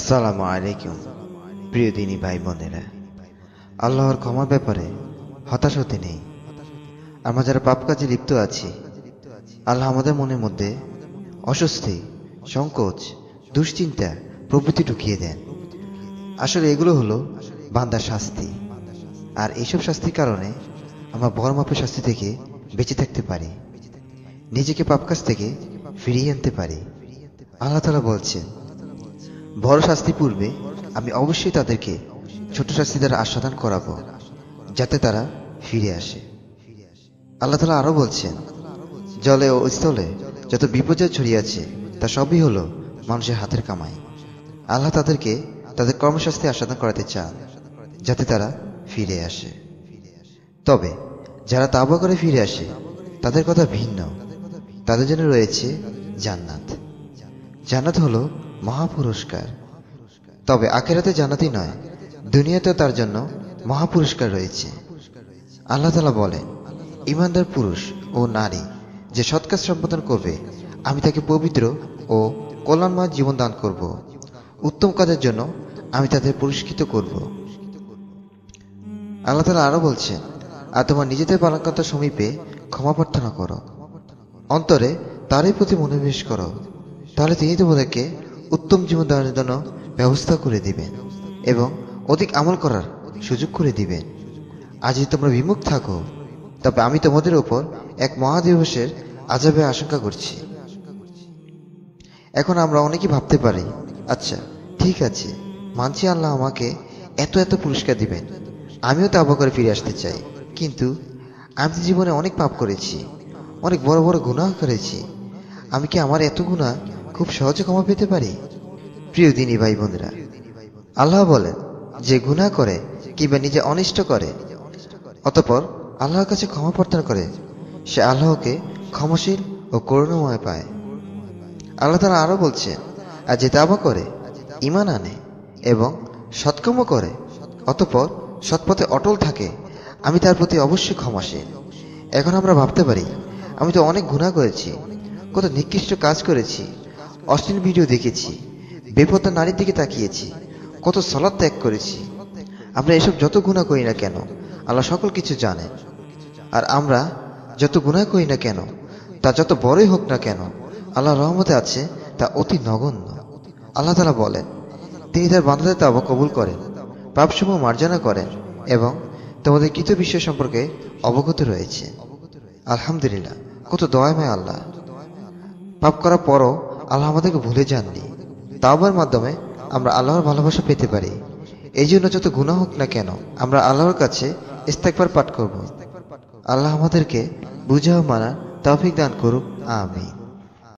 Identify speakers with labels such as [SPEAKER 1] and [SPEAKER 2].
[SPEAKER 1] আসসালামু আলাইকুম প্রিয় দিনী ভাই বোনেরা আল্লাহর ক্ষমার ব্যাপারে হতাশ হতে নেই আমরা যারা পাপ কাজে লিপ্ত আছি আল্লাহ আমাদের মনের মধ্যে অস্বস্তি সংকোচ দুশ্চিন্তা প্রভৃতি ঢুকিয়ে দেন আসলে এগুলো হলো বান্দার শাস্তি আর এইসব শাস্তির কারণে আমরা বড় মাপের শাস্তি থেকে বেঁচে থাকতে পারি নিজেকে পাপ কাজ থেকে ফিরিয়ে আনতে পারি আল্লাহ তালা বলছেন বড় শাস্তি পূর্বে আমি অবশ্যই তাদেরকে ছোট শাস্তি দ্বারা আস্বাদন করাব যাতে তারা ফিরে আসে আল্লাহ তালা আরও বলছেন জলে ও স্থলে যত বিপর্যয় ছড়িয়েছে তা সবই হলো মানুষের হাতের কামাই আল্লাহ তাদেরকে তাদের কর্মশাস্তি আস্বাদন করাতে চান যাতে তারা ফিরে আসে তবে যারা তাব করে ফিরে আসে তাদের কথা ভিন্ন তাদের জন্য রয়েছে জান্নাত জান্নাত হলো মহাপুরস্কার তবে আখেরাতে জানাতি নয় দুনিয়াতে তার জন্য মহাপুরস্কার রয়েছে আল্লাহ তালা বলেন ইমানদার পুরুষ ও নারী যে সৎকার সম্পাদন করবে আমি তাকে পবিত্র ও কল্যাণময় জীবন দান করব উত্তম কাজের জন্য আমি তাদের পুরস্কৃত করব আল্লাহ তালা আরও বলছেন আর তোমার নিজেদের পালনকর্তার সমীপে ক্ষমা প্রার্থনা করো অন্তরে তারই প্রতি মনোনিবেশ করো তাহলে তিনি তোমাদেরকে উত্তম জীবন ধারণের জন্য ব্যবস্থা করে দিবেন এবং অধিক আমল করার সুযোগ করে দিবেন আজই তোমরা বিমুখ থাকো তবে আমি তোমাদের ওপর এক মহাদিবসের আজাবে আশঙ্কা করছি এখন আমরা অনেকেই ভাবতে পারি আচ্ছা ঠিক আছে মানছি আল্লাহ আমাকে এত এত পুরস্কার দিবেন আমিও তাবা করে ফিরে আসতে চাই কিন্তু আমি তো জীবনে অনেক পাপ করেছি অনেক বড় বড় গুণাহ করেছি আমি কি আমার এত গুণা খুব সহজে ক্ষমা পেতে পারি প্রিয় দিনী ভাই বোনেরা আল্লাহ বলেন যে গুণা করে কিংবা নিজে অনিষ্ট করে অতপর আল্লাহর কাছে ক্ষমা প্রার্থনা করে সে আল্লাহকে ক্ষমাশীল ও করুণাময় পায় আল্লাহ তারা আরও বলছেন আর যে দাবা করে ইমান আনে এবং সৎকর্ম করে অতপর সৎপথে অটল থাকে আমি তার প্রতি অবশ্যই ক্ষমাশীল এখন আমরা ভাবতে পারি আমি তো অনেক গুণা করেছি কত নিকৃষ্ট কাজ করেছি অশ্লীল ভিডিও দেখেছি বেপতা নারীর দিকে তাকিয়েছি কত সলাদ ত্যাগ করেছি আমরা এসব যত গুণা করি না কেন আল্লাহ সকল কিছু জানে আর আমরা যত গুণা করি না কেন তা যত বড়ই হোক না কেন আল্লাহ রহমতে আছে তা অতি নগণ্য আল্লাহ তালা বলেন তিনি তার বান্ধাদের তাবা কবুল করেন পাপসমূহ মার্জনা করেন এবং তোমাদের কৃত বিষয় সম্পর্কে অবগত রয়েছে আলহামদুলিল্লাহ কত দয়াময় আল্লাহ পাপ করার পরও আল্লাহ আমাদেরকে ভুলে যাননি তাওবার মাধ্যমে আমরা আল্লাহর ভালোবাসা পেতে পারি এই জন্য যত গুণা হোক না কেন আমরা আল্লাহর কাছে ইস্তেকবার পাঠ করব আল্লাহ আমাদেরকে বুঝাও মানা তৌফিক দান করুক আমি